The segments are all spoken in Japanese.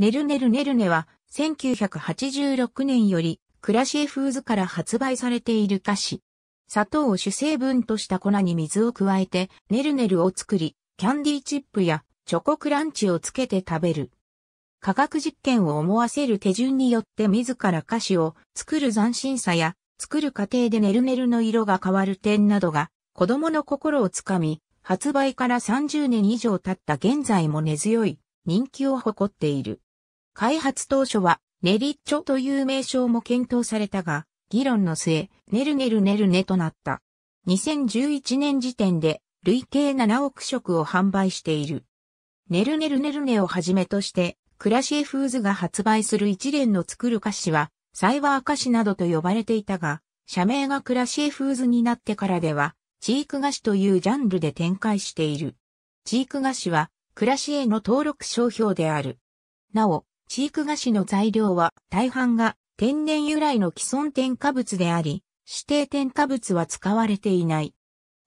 ねるねるねるねは、1986年より、クラシエフーズから発売されている菓子。砂糖を主成分とした粉に水を加えて、ねるねるを作り、キャンディーチップやチョコクランチをつけて食べる。科学実験を思わせる手順によって自ら菓子を作る斬新さや、作る過程でねるねるの色が変わる点などが、子供の心をつかみ、発売から30年以上経った現在も根強い人気を誇っている。開発当初は、ネリッチョという名称も検討されたが、議論の末、ネルネルネルネとなった。2011年時点で、累計7億食を販売している。ネルネルネルネをはじめとして、クラシエフーズが発売する一連の作る菓子は、サイバー菓子などと呼ばれていたが、社名がクラシエフーズになってからでは、チーク菓子というジャンルで展開している。チーク菓子は、クラシエの登録商標である。なお、チーク菓子の材料は大半が天然由来の既存添加物であり、指定添加物は使われていない。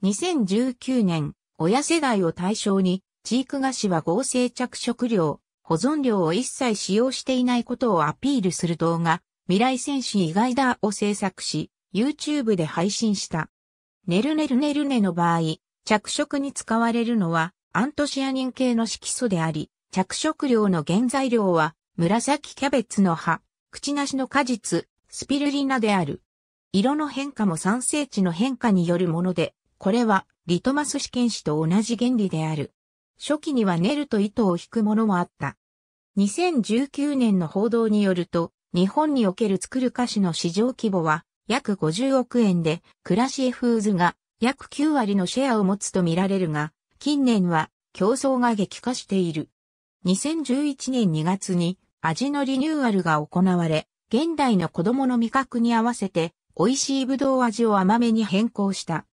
2019年、親世代を対象に、チーク菓子は合成着色料、保存料を一切使用していないことをアピールする動画、未来戦士イガイダーを制作し、YouTube で配信した。ねるねるねるねの場合、着色に使われるのはアントシアニン系の色素であり、着色料の原材料は紫キャベツの葉、口なしの果実、スピルリナである。色の変化も酸性値の変化によるもので、これはリトマス試験紙と同じ原理である。初期には練ると糸を引くものもあった。2019年の報道によると、日本における作る菓子の市場規模は約50億円で、クラシエフーズが約9割のシェアを持つとみられるが、近年は競争が激化している。2011年2月に味のリニューアルが行われ、現代の子供の味覚に合わせて、美味しいぶどう味を甘めに変更した。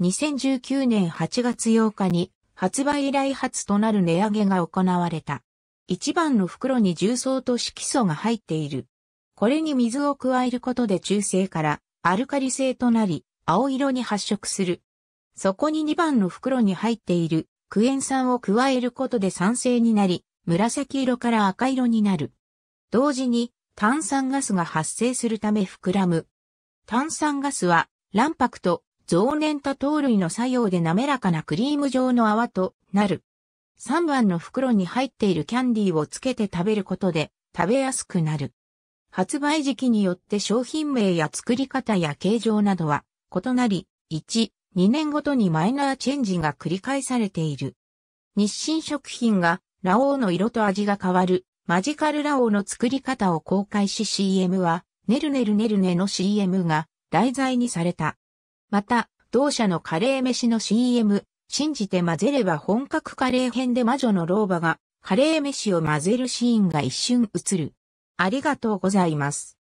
2019年8月8日に発売以来初となる値上げが行われた。一番の袋に重曹と色素が入っている。これに水を加えることで中性からアルカリ性となり、青色に発色する。そこに2番の袋に入っているクエン酸を加えることで酸性になり、紫色から赤色になる。同時に炭酸ガスが発生するため膨らむ。炭酸ガスは卵白と増粘多糖類の作用で滑らかなクリーム状の泡となる。3番の袋に入っているキャンディーをつけて食べることで食べやすくなる。発売時期によって商品名や作り方や形状などは異なり、1、2年ごとにマイナーチェンジが繰り返されている。日清食品がラオウの色と味が変わる、マジカルラオウの作り方を公開し CM は、ねるねるねるねの CM が題材にされた。また、同社のカレー飯の CM、信じて混ぜれば本格カレー編で魔女の老婆がカレー飯を混ぜるシーンが一瞬映る。ありがとうございます。